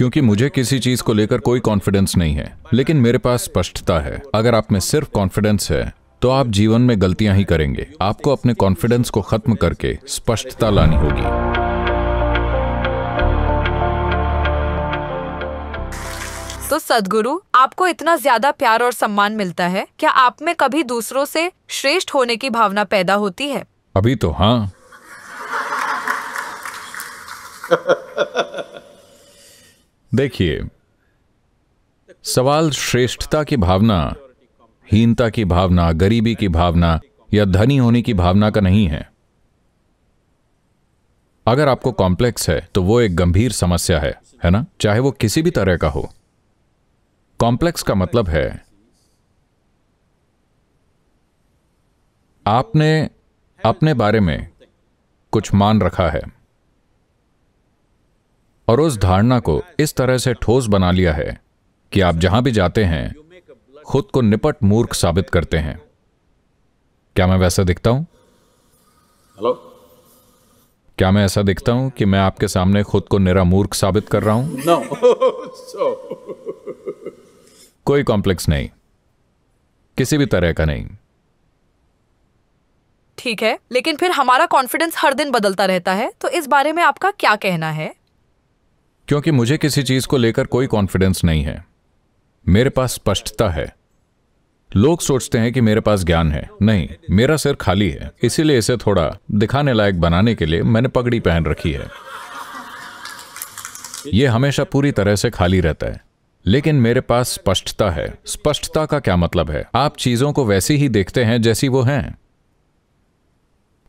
क्योंकि मुझे किसी चीज को लेकर कोई कॉन्फिडेंस नहीं है लेकिन मेरे पास स्पष्टता है अगर आप में सिर्फ कॉन्फिडेंस है तो आप जीवन में गलतियां ही करेंगे आपको अपने कॉन्फिडेंस को खत्म करके स्पष्टता लानी होगी तो सदगुरु आपको इतना ज्यादा प्यार और सम्मान मिलता है क्या आप में कभी दूसरों से श्रेष्ठ होने की भावना पैदा होती है अभी तो हाँ देखिए सवाल श्रेष्ठता की भावना हीनता की भावना गरीबी की भावना या धनी होने की भावना का नहीं है अगर आपको कॉम्प्लेक्स है तो वो एक गंभीर समस्या है है ना चाहे वो किसी भी तरह का हो कॉम्प्लेक्स का मतलब है आपने अपने बारे में कुछ मान रखा है और उस धारणा को इस तरह से ठोस बना लिया है कि आप जहां भी जाते हैं खुद को निपट मूर्ख साबित करते हैं क्या मैं वैसा दिखता हूं हेलो क्या मैं ऐसा दिखता हूं कि मैं आपके सामने खुद को निरा मूर्ख साबित कर रहा हूं नो no. कोई कॉम्प्लेक्स नहीं किसी भी तरह का नहीं ठीक है लेकिन फिर हमारा कॉन्फिडेंस हर दिन बदलता रहता है तो इस बारे में आपका क्या कहना है क्योंकि मुझे किसी चीज को लेकर कोई कॉन्फिडेंस नहीं है मेरे पास स्पष्टता है लोग सोचते हैं कि मेरे पास ज्ञान है नहीं मेरा सिर खाली है इसीलिए इसे थोड़ा दिखाने लायक बनाने के लिए मैंने पगड़ी पहन रखी है यह हमेशा पूरी तरह से खाली रहता है लेकिन मेरे पास स्पष्टता है स्पष्टता का क्या मतलब है आप चीजों को वैसी ही देखते हैं जैसी वो हैं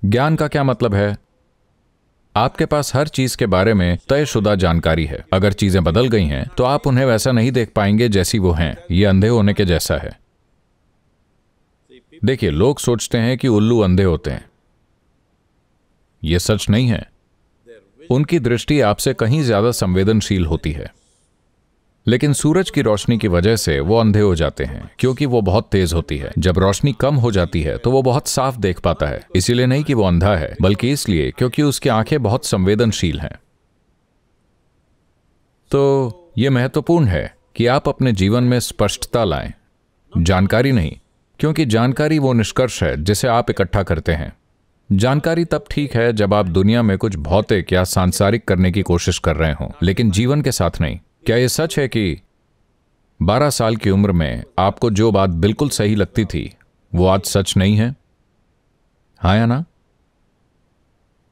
ज्ञान का क्या मतलब है आपके पास हर चीज के बारे में तयशुदा जानकारी है अगर चीजें बदल गई हैं तो आप उन्हें वैसा नहीं देख पाएंगे जैसी वो हैं ये अंधे होने के जैसा है देखिए लोग सोचते हैं कि उल्लू अंधे होते हैं यह सच नहीं है उनकी दृष्टि आपसे कहीं ज्यादा संवेदनशील होती है लेकिन सूरज की रोशनी की वजह से वो अंधे हो जाते हैं क्योंकि वो बहुत तेज होती है जब रोशनी कम हो जाती है तो वो बहुत साफ देख पाता है इसीलिए नहीं कि वो अंधा है बल्कि इसलिए क्योंकि उसकी आंखें बहुत संवेदनशील हैं तो ये महत्वपूर्ण है कि आप अपने जीवन में स्पष्टता लाएं जानकारी नहीं क्योंकि जानकारी वो निष्कर्ष है जिसे आप इकट्ठा करते हैं जानकारी तब ठीक है जब आप दुनिया में कुछ भौतिक या सांसारिक करने की कोशिश कर रहे हों लेकिन जीवन के साथ नहीं क्या यह सच है कि 12 साल की उम्र में आपको जो बात बिल्कुल सही लगती थी वो आज सच नहीं है हाँ या ना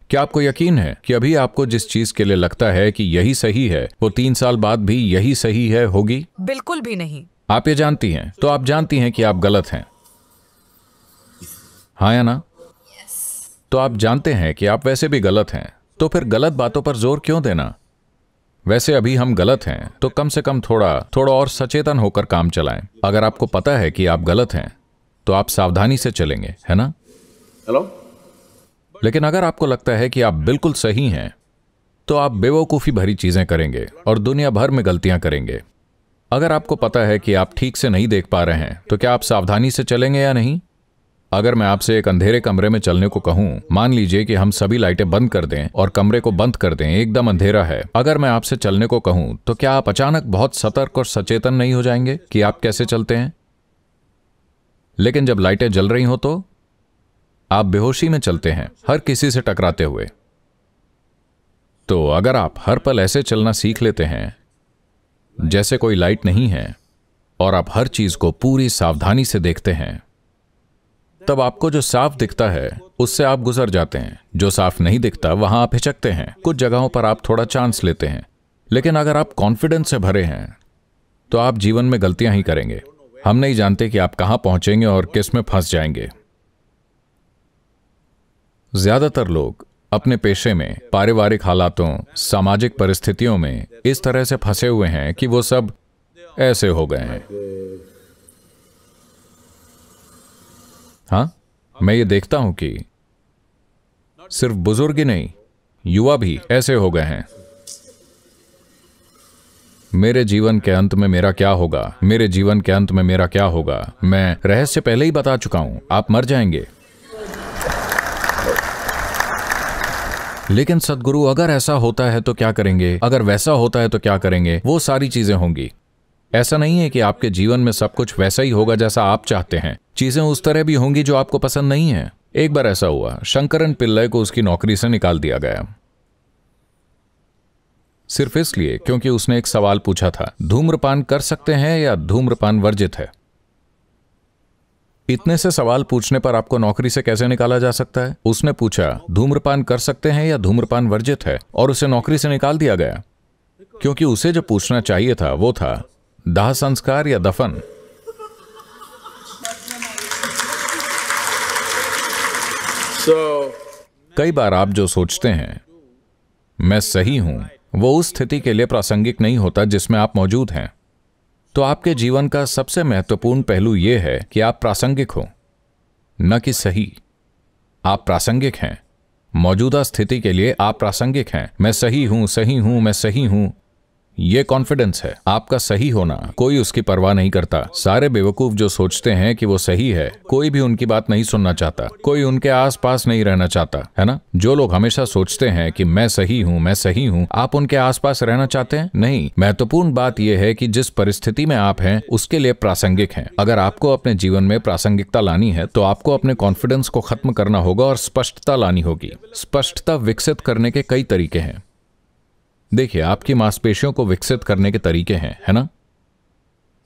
क्या आपको यकीन है कि अभी आपको जिस चीज के लिए लगता है कि यही सही है वो तीन साल बाद भी यही सही है होगी बिल्कुल भी नहीं आप ये जानती हैं तो आप जानती हैं कि आप गलत हैं हाँ या ना तो आप जानते हैं कि आप वैसे भी गलत हैं तो फिर गलत बातों पर जोर क्यों देना वैसे अभी हम गलत हैं तो कम से कम थोड़ा थोड़ा और सचेतन होकर काम चलाएं अगर आपको पता है कि आप गलत हैं तो आप सावधानी से चलेंगे है ना हेलो लेकिन अगर आपको लगता है कि आप बिल्कुल सही हैं तो आप बेवकूफ़ी भरी चीज़ें करेंगे और दुनिया भर में गलतियां करेंगे अगर आपको पता है कि आप ठीक से नहीं देख पा रहे हैं तो क्या आप सावधानी से चलेंगे या नहीं अगर मैं आपसे एक अंधेरे कमरे में चलने को कहूं मान लीजिए कि हम सभी लाइटें बंद कर दें और कमरे को बंद कर दें एकदम अंधेरा है अगर मैं आपसे चलने को कहूं तो क्या आप अचानक बहुत सतर्क और सचेतन नहीं हो जाएंगे कि आप कैसे चलते हैं लेकिन जब लाइटें जल रही हो तो आप बेहोशी में चलते हैं हर किसी से टकराते हुए तो अगर आप हर पल ऐसे चलना सीख लेते हैं जैसे कोई लाइट नहीं है और आप हर चीज को पूरी सावधानी से देखते हैं तब आपको जो साफ दिखता है उससे आप गुजर जाते हैं जो साफ नहीं दिखता वहां आप हिचकते हैं कुछ जगहों पर आप थोड़ा चांस लेते हैं लेकिन अगर आप कॉन्फिडेंस से भरे हैं तो आप जीवन में गलतियां ही करेंगे हम नहीं जानते कि आप कहां पहुंचेंगे और किस में फंस जाएंगे ज्यादातर लोग अपने पेशे में पारिवारिक हालातों सामाजिक परिस्थितियों में इस तरह से फंसे हुए हैं कि वो सब ऐसे हो गए हैं हाँ मैं ये देखता हूं कि सिर्फ बुजुर्ग ही नहीं युवा भी ऐसे हो गए हैं मेरे जीवन के अंत में मेरा क्या होगा मेरे जीवन के अंत में मेरा क्या होगा मैं रहस्य पहले ही बता चुका हूं आप मर जाएंगे लेकिन सदगुरु अगर ऐसा होता है तो क्या करेंगे अगर वैसा होता है तो क्या करेंगे वो सारी चीजें होंगी ऐसा नहीं है कि आपके जीवन में सब कुछ वैसा ही होगा जैसा आप चाहते हैं चीजें उस तरह भी होंगी जो आपको पसंद नहीं है एक बार ऐसा हुआ शंकरन पिल्लय को उसकी नौकरी से निकाल दिया गया सिर्फ इसलिए क्योंकि उसने एक सवाल पूछा था धूम्रपान कर सकते हैं या धूम्रपान वर्जित है इतने से सवाल पूछने पर आपको नौकरी से कैसे निकाला जा सकता है उसने पूछा धूम्रपान कर सकते हैं या धूम्रपान वर्जित है और उसे नौकरी से निकाल दिया गया क्योंकि उसे जो पूछना चाहिए था वो था दाह संस्कार या दफन कई बार आप जो सोचते हैं मैं सही हूं वो उस स्थिति के लिए प्रासंगिक नहीं होता जिसमें आप मौजूद हैं तो आपके जीवन का सबसे महत्वपूर्ण पहलू यह है कि आप प्रासंगिक हो न कि सही आप प्रासंगिक हैं मौजूदा स्थिति के लिए आप प्रासंगिक हैं मैं सही हूं सही हूं मैं सही हूं ये कॉन्फिडेंस है आपका सही होना कोई उसकी परवाह नहीं करता सारे बेवकूफ जो सोचते हैं कि वो सही है कोई भी उनकी बात नहीं सुनना चाहता कोई उनके आसपास नहीं रहना चाहता है ना जो लोग हमेशा सोचते हैं कि मैं सही हूँ मैं सही हूँ आप उनके आसपास रहना चाहते हैं नहीं महत्वपूर्ण बात यह है की जिस परिस्थिति में आप है उसके लिए प्रासंगिक है अगर आपको अपने जीवन में प्रासंगिकता लानी है तो आपको अपने कॉन्फिडेंस को खत्म करना होगा और स्पष्टता लानी होगी स्पष्टता विकसित करने के कई तरीके हैं देखिए आपकी मांसपेशियों को विकसित करने के तरीके हैं है ना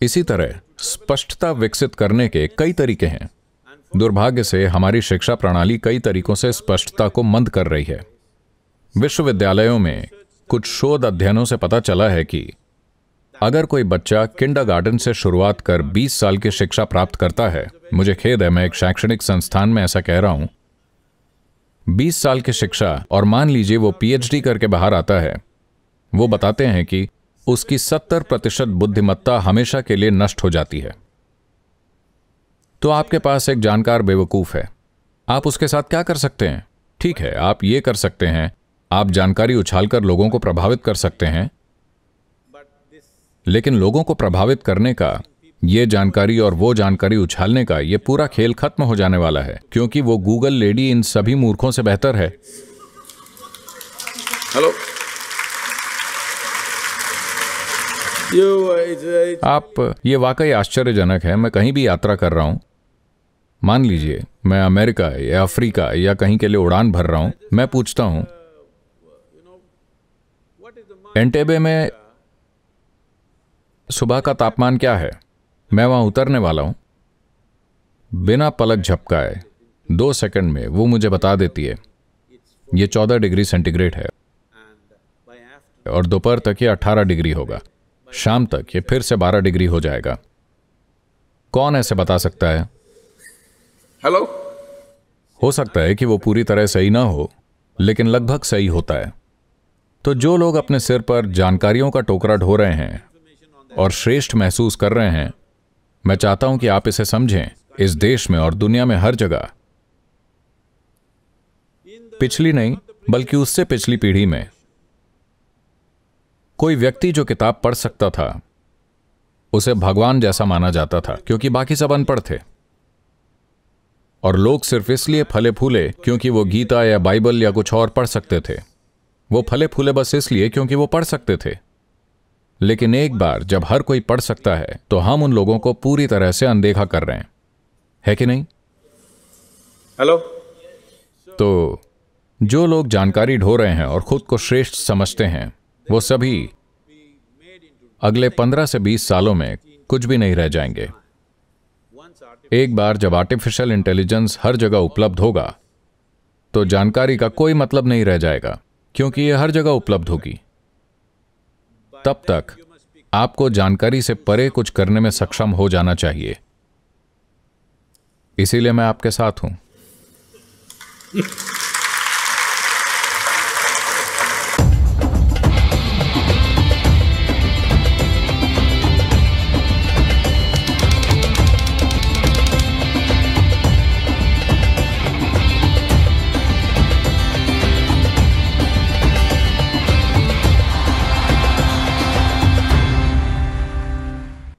इसी तरह स्पष्टता विकसित करने के कई तरीके हैं दुर्भाग्य से हमारी शिक्षा प्रणाली कई तरीकों से स्पष्टता को मंद कर रही है विश्वविद्यालयों में कुछ शोध अध्ययनों से पता चला है कि अगर कोई बच्चा किंडरगार्टन से शुरुआत कर 20 साल की शिक्षा प्राप्त करता है मुझे खेद है मैं एक शैक्षणिक संस्थान में ऐसा कह रहा हूं 20 साल की शिक्षा और मान लीजिए वो पीएचडी करके बाहर आता है वो बताते हैं कि उसकी सत्तर प्रतिशत बुद्धिमत्ता हमेशा के लिए नष्ट हो जाती है तो आपके पास एक जानकार बेवकूफ है आप उसके साथ क्या कर सकते हैं ठीक है आप ये कर सकते हैं आप जानकारी उछालकर लोगों को प्रभावित कर सकते हैं लेकिन लोगों को प्रभावित करने का ये जानकारी और वो जानकारी उछालने का ये पूरा खेल खत्म हो जाने वाला है क्योंकि वो गूगल लेडी इन सभी मूर्खों से बेहतर है हेलो आप ये वाकई आश्चर्यजनक है मैं कहीं भी यात्रा कर रहा हूँ मान लीजिए मैं अमेरिका या अफ्रीका या कहीं के लिए उड़ान भर रहा हूँ मैं पूछता हूँ एंटेबे में सुबह का तापमान क्या है मैं वहां उतरने वाला हूं बिना पलक झपकाए दो सेकंड में वो मुझे बता देती है ये चौदह डिग्री सेंटीग्रेड है और दोपहर तक ये अट्ठारह डिग्री होगा शाम तक ये फिर से 12 डिग्री हो जाएगा कौन ऐसे बता सकता है हेलो हो सकता है कि वो पूरी तरह सही ना हो लेकिन लगभग सही होता है तो जो लोग अपने सिर पर जानकारियों का टोकरा ढो रहे हैं और श्रेष्ठ महसूस कर रहे हैं मैं चाहता हूं कि आप इसे समझें इस देश में और दुनिया में हर जगह पिछली नहीं बल्कि उससे पिछली पीढ़ी में कोई व्यक्ति जो किताब पढ़ सकता था उसे भगवान जैसा माना जाता था क्योंकि बाकी सब अनपढ़ थे और लोग सिर्फ इसलिए फले फूले क्योंकि वो गीता या बाइबल या कुछ और पढ़ सकते थे वो फले फूले बस इसलिए क्योंकि वो पढ़ सकते थे लेकिन एक बार जब हर कोई पढ़ सकता है तो हम उन लोगों को पूरी तरह से अनदेखा कर रहे हैं है कि नहीं हेलो तो जो लोग जानकारी ढो रहे हैं और खुद को श्रेष्ठ समझते हैं वो सभी अगले पंद्रह से बीस सालों में कुछ भी नहीं रह जाएंगे एक बार जब आर्टिफिशियल इंटेलिजेंस हर जगह उपलब्ध होगा तो जानकारी का कोई मतलब नहीं रह जाएगा क्योंकि यह हर जगह उपलब्ध होगी तब तक आपको जानकारी से परे कुछ करने में सक्षम हो जाना चाहिए इसीलिए मैं आपके साथ हूं